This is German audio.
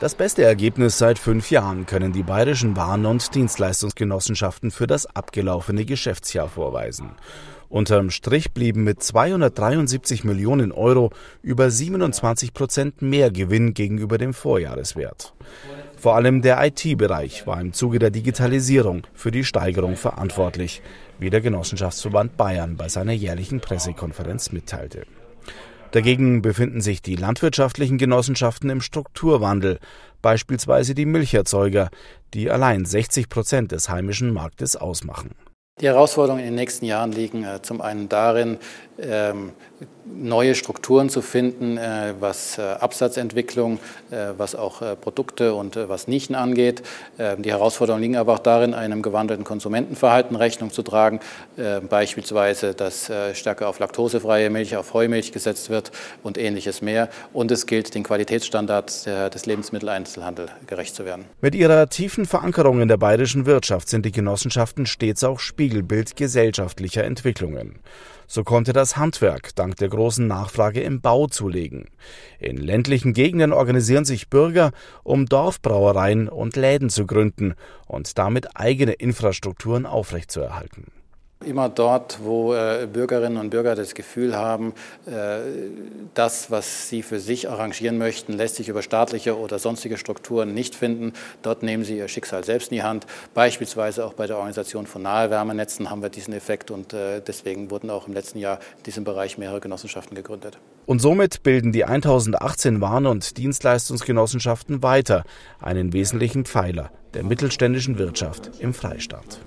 Das beste Ergebnis seit fünf Jahren können die bayerischen Waren- und Dienstleistungsgenossenschaften für das abgelaufene Geschäftsjahr vorweisen. Unterm Strich blieben mit 273 Millionen Euro über 27 Prozent mehr Gewinn gegenüber dem Vorjahreswert. Vor allem der IT-Bereich war im Zuge der Digitalisierung für die Steigerung verantwortlich, wie der Genossenschaftsverband Bayern bei seiner jährlichen Pressekonferenz mitteilte. Dagegen befinden sich die landwirtschaftlichen Genossenschaften im Strukturwandel, beispielsweise die Milcherzeuger, die allein 60 Prozent des heimischen Marktes ausmachen die Herausforderungen in den nächsten Jahren liegen äh, zum einen darin, ähm, neue Strukturen zu finden, äh, was äh, Absatzentwicklung, äh, was auch äh, Produkte und äh, was Nischen angeht. Ähm, die Herausforderungen liegen aber auch darin, einem gewandelten Konsumentenverhalten Rechnung zu tragen, beispielsweise, dass stärker auf laktosefreie Milch, auf Heumilch gesetzt wird und ähnliches mehr. Und es gilt, den Qualitätsstandards des Lebensmitteleinzelhandels gerecht zu werden. Mit ihrer tiefen Verankerung in der bayerischen Wirtschaft sind die Genossenschaften stets auch Spiegel Spiegelbild gesellschaftlicher Entwicklungen. So konnte das Handwerk dank der großen Nachfrage im Bau zulegen. In ländlichen Gegenden organisieren sich Bürger, um Dorfbrauereien und Läden zu gründen und damit eigene Infrastrukturen aufrechtzuerhalten. Immer dort, wo äh, Bürgerinnen und Bürger das Gefühl haben, äh, das, was sie für sich arrangieren möchten, lässt sich über staatliche oder sonstige Strukturen nicht finden, dort nehmen sie ihr Schicksal selbst in die Hand. Beispielsweise auch bei der Organisation von Nahewärmenetzen haben wir diesen Effekt und äh, deswegen wurden auch im letzten Jahr in diesem Bereich mehrere Genossenschaften gegründet. Und somit bilden die 1018 Waren- und Dienstleistungsgenossenschaften weiter einen wesentlichen Pfeiler der mittelständischen Wirtschaft im Freistaat.